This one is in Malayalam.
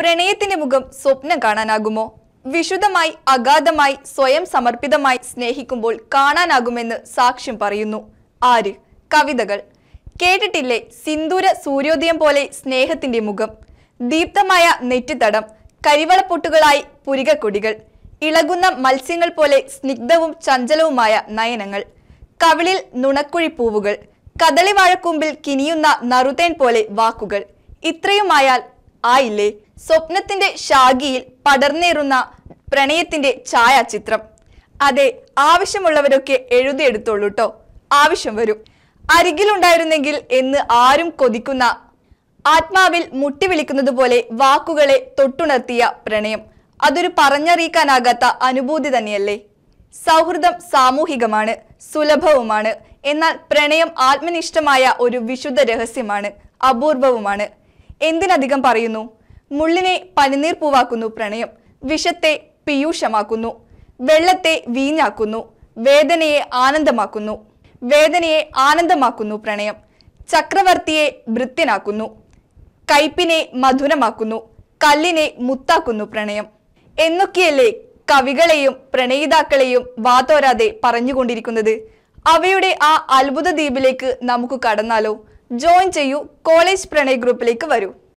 പ്രണയത്തിന്റെ മുഖം സ്വപ്നം കാണാനാകുമോ വിശുദ്ധമായി അഗാധമായി സ്വയം സമർപ്പിതമായി സ്നേഹിക്കുമ്പോൾ കാണാനാകുമെന്ന് സാക്ഷ്യം പറയുന്നു ആര് കവിതകൾ കേട്ടിട്ടില്ലേ സിന്ദൂര സൂര്യോദയം പോലെ സ്നേഹത്തിന്റെ മുഖം ദീപ്തമായ നെറ്റിത്തടം കരിവളപ്പൊട്ടുകളായി പുരികക്കൊടികൾ ഇളകുന്ന മത്സ്യങ്ങൾ പോലെ സ്നിഗ്ധവും ചഞ്ചലവുമായ നയനങ്ങൾ കവിളിൽ നുണക്കുഴി പൂവുകൾ കദളിവാഴക്കൂമ്പിൽ കിനിയുന്ന നറുതേൻ പോലെ വാക്കുകൾ ഇത്രയുമായാൽ ആയില്ലേ സ്വപ്നത്തിന്റെ ശാഖിയിൽ പടർന്നേറുന്ന പ്രണയത്തിന്റെ ഛായാചിത്രം അതെ ആവശ്യമുള്ളവരൊക്കെ എഴുതിയെടുത്തോളൂ കേട്ടോ ആവശ്യം വരും അരികിലുണ്ടായിരുന്നെങ്കിൽ എന്ന് ആരും കൊതിക്കുന്ന ആത്മാവിൽ വിളിക്കുന്നത് പോലെ വാക്കുകളെ തൊട്ടുണർത്തിയ പ്രണയം അതൊരു പറഞ്ഞറിയിക്കാനാകാത്ത അനുഭൂതി തന്നെയല്ലേ സൗഹൃദം സാമൂഹികമാണ് സുലഭവുമാണ് എന്നാൽ പ്രണയം ആത്മനിഷ്ഠമായ ഒരു വിശുദ്ധ രഹസ്യമാണ് അപൂർവവുമാണ് എന്തിനധികം പറയുന്നു മുള്ളിനെ പനിനീർ പൂവാക്കുന്നു പ്രണയം വിഷത്തെ പീയൂഷമാക്കുന്നു വെള്ളത്തെ വീഞ്ഞാക്കുന്നു വേദനയെ ആനന്ദമാക്കുന്നു വേദനയെ ആനന്ദമാക്കുന്നു പ്രണയം ചക്രവർത്തിയെ വൃത്തിനാക്കുന്നു കയ്പിനെ മധുരമാക്കുന്നു കല്ലിനെ മുത്താക്കുന്നു പ്രണയം എന്നൊക്കെയല്ലേ കവികളെയും പ്രണയിതാക്കളെയും വാതോരാതെ പറഞ്ഞുകൊണ്ടിരിക്കുന്നത് അവയുടെ ആ അത്ഭുത ദ്വീപിലേക്ക് നമുക്ക് കടന്നാലോ ജോയിൻ ചെയ്യൂ കോളേജ് പ്രണയ ഗ്രൂപ്പിലേക്ക് വരൂ